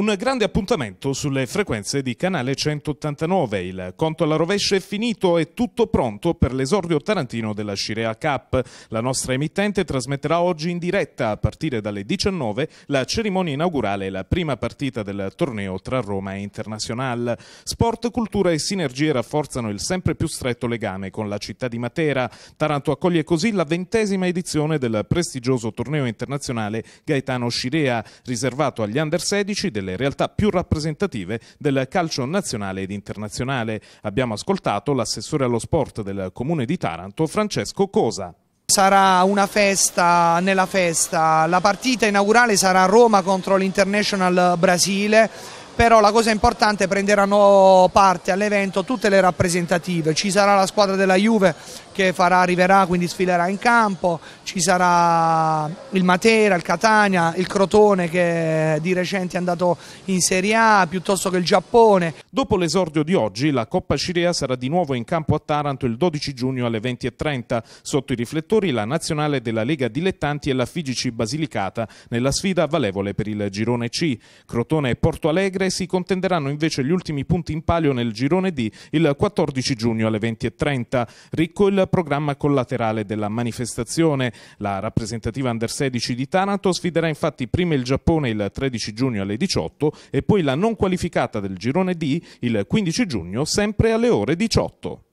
Un grande appuntamento sulle frequenze di Canale 189. Il conto alla rovescia è finito e tutto pronto per l'esordio tarantino della Scirea Cup. La nostra emittente trasmetterà oggi in diretta, a partire dalle 19, la cerimonia inaugurale e la prima partita del torneo tra Roma e Internazional. Sport, cultura e sinergie rafforzano il sempre più stretto legame con la città di Matera. Taranto accoglie così la ventesima edizione del prestigioso torneo internazionale Gaetano Scirea, riservato agli under 16 delle delle realtà più rappresentative del calcio nazionale ed internazionale. Abbiamo ascoltato l'assessore allo sport del comune di Taranto, Francesco Cosa. Sarà una festa nella festa, la partita inaugurale sarà Roma contro l'International Brasile, però la cosa importante è che prenderanno parte all'evento tutte le rappresentative, ci sarà la squadra della Juve che farà, arriverà, quindi sfilerà in campo, ci sarà il Matera, il Catania, il Crotone che di recente è andato in Serie A, piuttosto che il Giappone. Dopo l'esordio di oggi, la Coppa Cirea sarà di nuovo in campo a Taranto il 12 giugno alle 20.30. Sotto i riflettori la nazionale della Lega Dilettanti e la Figici Basilicata nella sfida valevole per il girone C. Crotone e Porto Alegre si contenderanno invece gli ultimi punti in palio nel girone D il 14 giugno alle 20.30. Ricco il programma collaterale della manifestazione. La rappresentativa under 16 di Taranto sfiderà infatti prima il Giappone il 13 giugno alle 18 e poi la non qualificata del girone D il 15 giugno sempre alle ore 18.